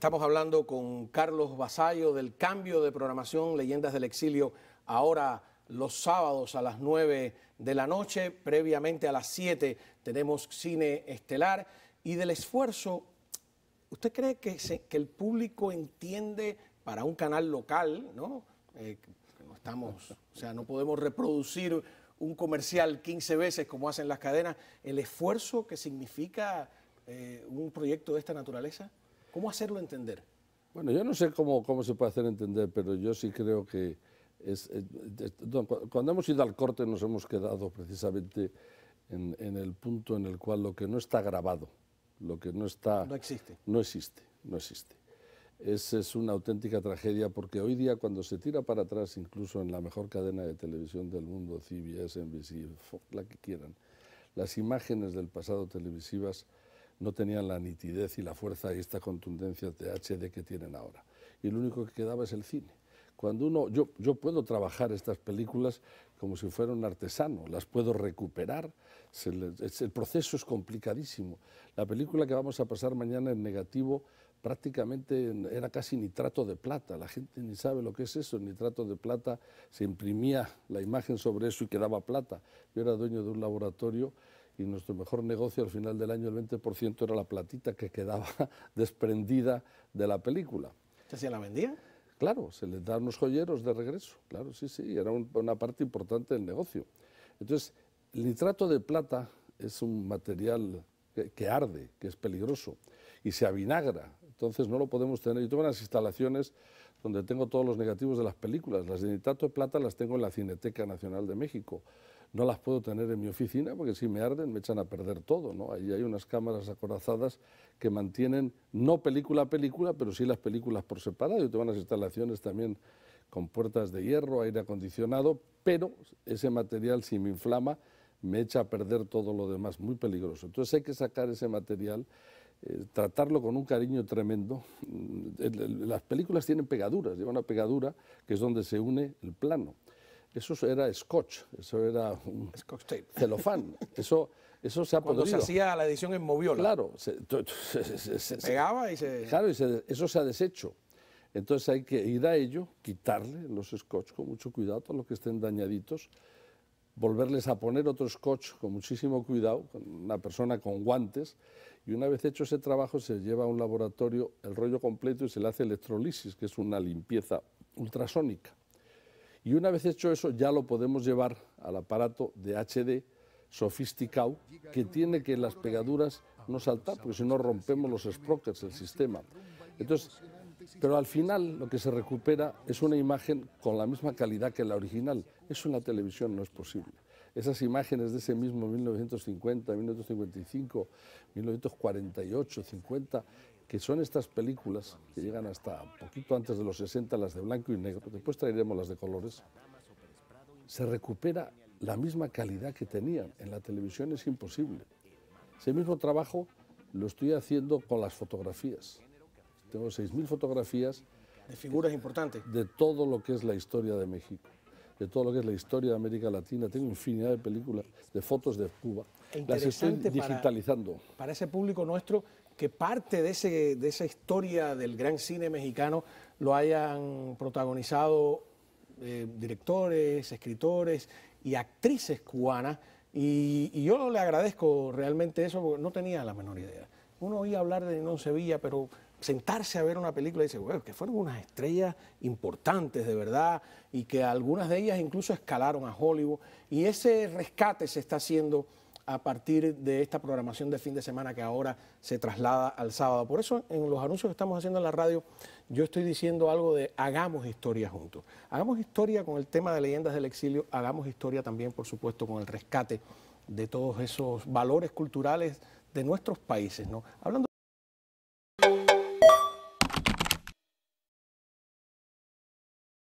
Estamos hablando con Carlos Basayo del cambio de programación Leyendas del Exilio, ahora los sábados a las 9 de la noche, previamente a las 7 tenemos cine estelar y del esfuerzo, ¿usted cree que, el público entiende para un canal local, eh, no? estamos, o sea, no podemos reproducir un comercial 15 veces como hacen las cadenas, el esfuerzo que significa eh, un proyecto de esta naturaleza? ¿Cómo hacerlo entender? Bueno, yo no sé cómo, cómo se puede hacer entender, pero yo sí creo que es, eh, cuando hemos ido al corte nos hemos quedado precisamente en, el punto en el cual lo que no está grabado, lo que no está... No existe. No existe, no existe. Es, es una auténtica tragedia porque hoy día cuando se tira para atrás, incluso en la mejor cadena de televisión del mundo, CBS, NBC, la que quieran, las imágenes del pasado televisivas no tenían la nitidez y la fuerza y esta contundencia de HD que tienen ahora. Y lo único que quedaba es el cine. Cuando uno, yo, yo puedo trabajar estas películas como si fuera un artesano, las puedo recuperar, el proceso es complicadísimo. La película que vamos a pasar mañana en negativo prácticamente era casi nitrato de plata, la gente ni sabe lo que es eso, nitrato de plata, se imprimía la imagen sobre eso y quedaba plata. Yo era dueño de un laboratorio y nuestro mejor negocio al final del año, el 20% era la platita que quedaba desprendida de la película. ¿Se la vendía? Claro, se le daban unos joyeros de regreso, claro, sí, sí, era una parte importante del negocio. Entonces, el nitrato de plata es un material que, arde, que es peligroso, y se avinagra, entonces no lo podemos tener. Yo todas las instalaciones donde tengo todos los negativos de las películas. Las de nitrato de plata las tengo en la Cineteca Nacional de México. No las puedo tener en mi oficina porque si me arden me echan a perder todo. ¿no? Ahí hay unas cámaras acorazadas que mantienen no película a película, pero sí las películas por separado. Y tengo unas instalaciones también con puertas de hierro, aire acondicionado, pero ese material si me inflama me echa a perder todo lo demás, muy peligroso. Entonces hay que sacar ese material eh, tratarlo con un cariño tremendo. Mm, las películas tienen pegaduras, Llevan una pegadura que es donde se une el plano. Eso era scotch, eso era un scotch tape. celofán. Eso, eso se ha Cuando se hacía la edición en moviola. Claro, pegaba y se. Claro, eso se ha deshecho. Entonces hay que ir a ello, quitarle los scotch con mucho cuidado, a los que estén dañaditos volverles a poner otro scotch con muchísimo cuidado, con una persona con guantes, y una vez hecho ese trabajo se lleva a un laboratorio el rollo completo y se le hace electrolisis, que es una limpieza ultrasónica. Y una vez hecho eso ya lo podemos llevar al aparato de HD sofisticado que tiene que las pegaduras no saltar, porque si no rompemos los sprockets del sistema. Entonces, pero al final lo que se recupera es una imagen con la misma calidad que la original. Eso en la televisión no es posible. Esas imágenes de ese mismo 1950, 1955, 1948, 50, que son estas películas que llegan hasta poquito antes de los 60, las de blanco y negro, después traeremos las de colores, se recupera la misma calidad que tenían. En la televisión es imposible. Ese mismo trabajo lo estoy haciendo con las fotografías. Tengo 6.000 fotografías. De figuras importantes. De todo lo que es la historia de México, de todo lo que es la historia de América Latina. Tengo infinidad de películas, de fotos de Cuba. E Las estoy digitalizando. Para, ese público nuestro, que parte de, ese, de esa historia del gran cine mexicano lo hayan protagonizado eh, directores, escritores y actrices cubanas. Y, y, yo le agradezco realmente eso porque no tenía la menor idea. Uno oía hablar de Ninón Sevilla, pero sentarse a ver una película y dice, bueno, que fueron unas estrellas importantes de verdad y que algunas de ellas incluso escalaron a Hollywood. Y ese rescate se está haciendo a partir de esta programación de fin de semana que ahora se traslada al sábado. Por eso en los anuncios que estamos haciendo en la radio, yo estoy diciendo algo de hagamos historia juntos. Hagamos historia con el tema de leyendas del exilio, hagamos historia también, por supuesto, con el rescate de todos esos valores culturales de nuestros países. ¿no? Hablando